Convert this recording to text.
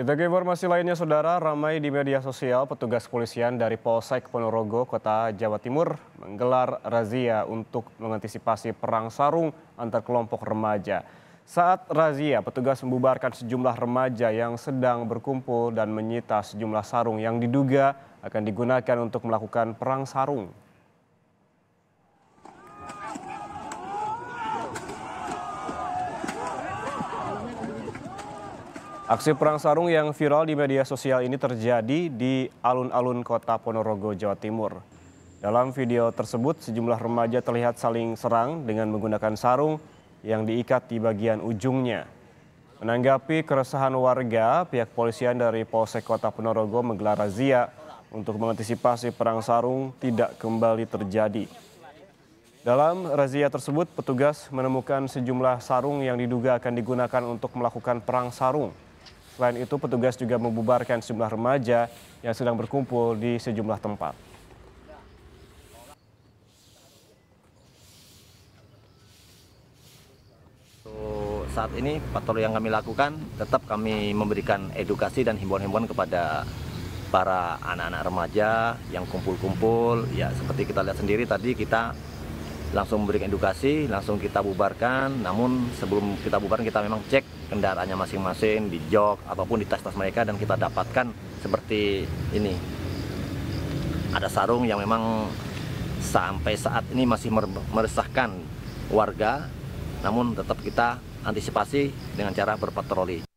Kita ke informasi lainnya, Saudara. Ramai di media sosial, petugas kepolisian dari Polsek Ponorogo, Kota Jawa Timur, menggelar razia untuk mengantisipasi perang sarung antar kelompok remaja. Saat razia, petugas membubarkan sejumlah remaja yang sedang berkumpul dan menyita sejumlah sarung yang diduga akan digunakan untuk melakukan perang sarung. Aksi perang sarung yang viral di media sosial ini terjadi di alun-alun kota Ponorogo, Jawa Timur. Dalam video tersebut, sejumlah remaja terlihat saling serang dengan menggunakan sarung yang diikat di bagian ujungnya. Menanggapi keresahan warga, pihak polisian dari Polsek Kota Ponorogo menggelar razia untuk mengantisipasi perang sarung tidak kembali terjadi. Dalam razia tersebut, petugas menemukan sejumlah sarung yang diduga akan digunakan untuk melakukan perang sarung. Selain itu, petugas juga membubarkan sejumlah remaja yang sedang berkumpul di sejumlah tempat. Saat ini patroli yang kami lakukan tetap kami memberikan edukasi dan himbauan-himbauan kepada para anak-anak remaja yang kumpul-kumpul. Ya seperti kita lihat sendiri tadi kita langsung memberikan edukasi, langsung kita bubarkan. Namun sebelum kita bubarkan kita memang cek kendaraannya masing-masing di jok ataupun di tas-tas mereka dan kita dapatkan seperti ini. Ada sarung yang memang sampai saat ini masih meresahkan warga, namun tetap kita antisipasi dengan cara berpatroli.